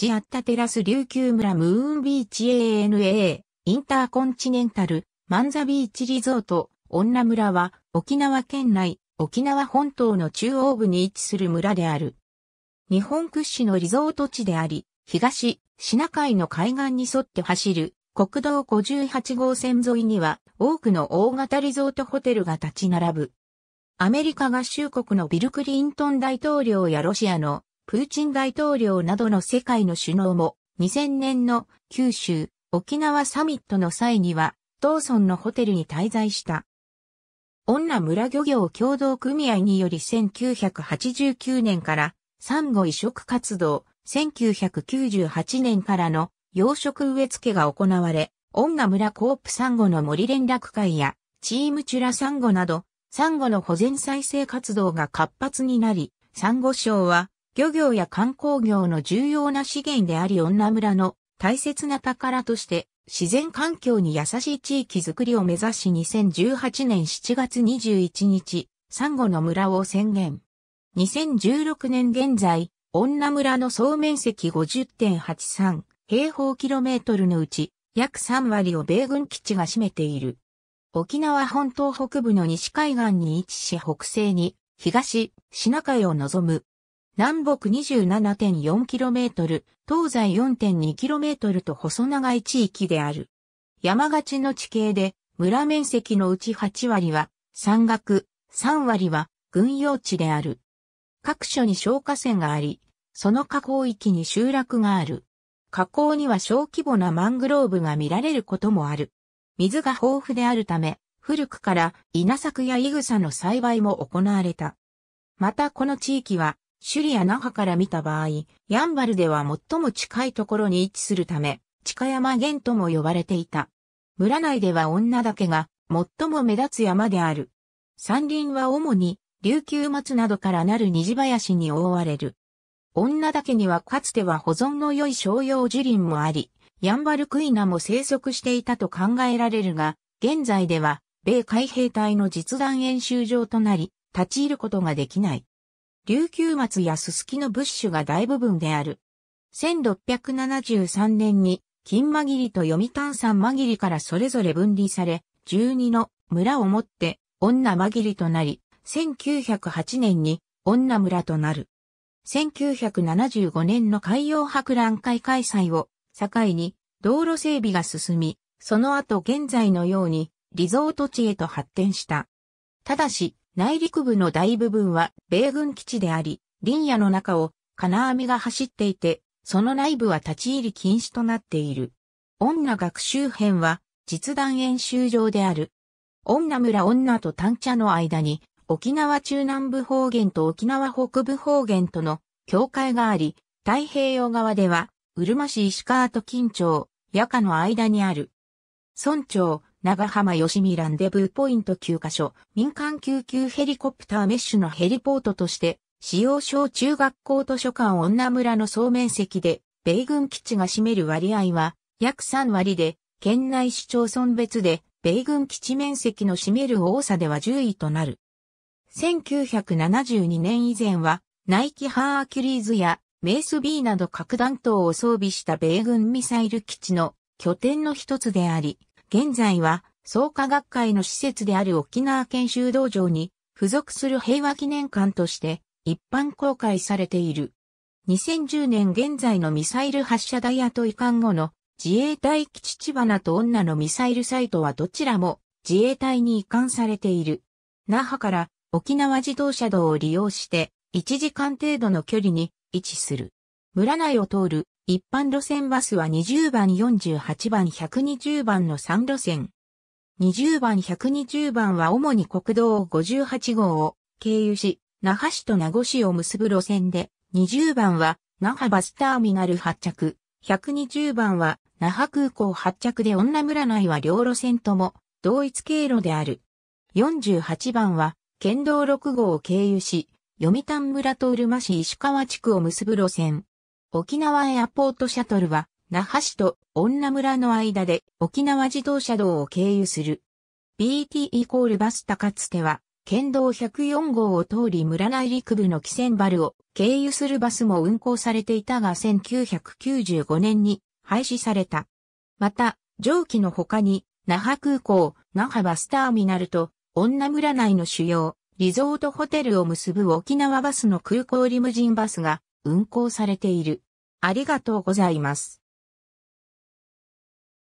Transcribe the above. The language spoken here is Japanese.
ジアッタテラス琉球村ムーンビーチ ANA インターコンチネンタルマンザビーチリゾート女村は沖縄県内沖縄本島の中央部に位置する村である。日本屈指のリゾート地であり、東、シナ海の海岸に沿って走る国道58号線沿いには多くの大型リゾートホテルが立ち並ぶ。アメリカ合衆国のビル・クリントン大統領やロシアのプーチン大統領などの世界の首脳も、2000年の九州、沖縄サミットの際には、道村のホテルに滞在した。女村漁業協同組合により1989年から産後移植活動、1998年からの養殖植え付けが行われ、女村コープ産後の森連絡会やチームチュラ産後など、産後の保全再生活動が活発になり、産後省は漁業や観光業の重要な資源であり女村の大切な宝として自然環境に優しい地域づくりを目指し2018年7月21日、サンゴの村を宣言。2016年現在、女村の総面積50.83平方キロメートルのうち約3割を米軍基地が占めている。沖縄本島北部の西海岸に位置し北西に東シナ海を望む南北 27.4km、東西 4.2km と細長い地域である。山勝ちの地形で、村面積のうち8割は山岳、3割は軍用地である。各所に消火線があり、その河口域に集落がある。河口には小規模なマングローブが見られることもある。水が豊富であるため、古くから稲作やイグサの栽培も行われた。またこの地域はシュリや那覇から見た場合、ヤンバルでは最も近いところに位置するため、近山源とも呼ばれていた。村内では女だけが最も目立つ山である。山林は主に琉球松などからなる虹林に覆われる。女だけにはかつては保存の良い商用樹林もあり、ヤンバルクイナも生息していたと考えられるが、現在では米海兵隊の実弾演習場となり、立ち入ることができない。琉球松やススキの物種が大部分である。1673年に、金紛りと読谷山紛りからそれぞれ分離され、12の村をもって、女紛りとなり、1908年に女村となる。1975年の海洋博覧会開催を境に道路整備が進み、その後現在のようにリゾート地へと発展した。ただし、内陸部の大部分は米軍基地であり、林野の中を金網が走っていて、その内部は立ち入り禁止となっている。女学習編は実弾演習場である。女村女と単茶の間に沖縄中南部方言と沖縄北部方言との境界があり、太平洋側では、うるま市石川と近町、夜間の間にある。村長、長浜吉見ランデブーポイント9カ所、民間救急ヘリコプターメッシュのヘリポートとして、使用小中学校図書館女村の総面積で、米軍基地が占める割合は、約3割で、県内市町村別で、米軍基地面積の占める多さでは10位となる。1972年以前は、ナイキハーアキュリーズやメース B など核弾頭を装備した米軍ミサイル基地の拠点の一つであり、現在は創価学会の施設である沖縄研修道場に付属する平和記念館として一般公開されている。2010年現在のミサイル発射台跡移管後の自衛隊基地千花と女のミサイルサイトはどちらも自衛隊に移管されている。那覇から沖縄自動車道を利用して1時間程度の距離に位置する。村内を通る一般路線バスは20番48番120番の3路線。20番120番は主に国道58号を経由し、那覇市と名護市を結ぶ路線で、20番は那覇バスターミナル発着、120番は那覇空港発着で女村内は両路線とも同一経路である。48番は県道6号を経由し、読谷村とうるま市石川地区を結ぶ路線。沖縄エアポートシャトルは、那覇市と女村の間で沖縄自動車道を経由する。BT イコールバスタかつては、県道104号を通り村内陸部の汽船バルを経由するバスも運行されていたが1995年に廃止された。また、上記の他に、那覇空港、那覇バスターミナルと、女村内の主要、リゾートホテルを結ぶ沖縄バスの空港リムジンバスが、運行されている。ありがとうございます。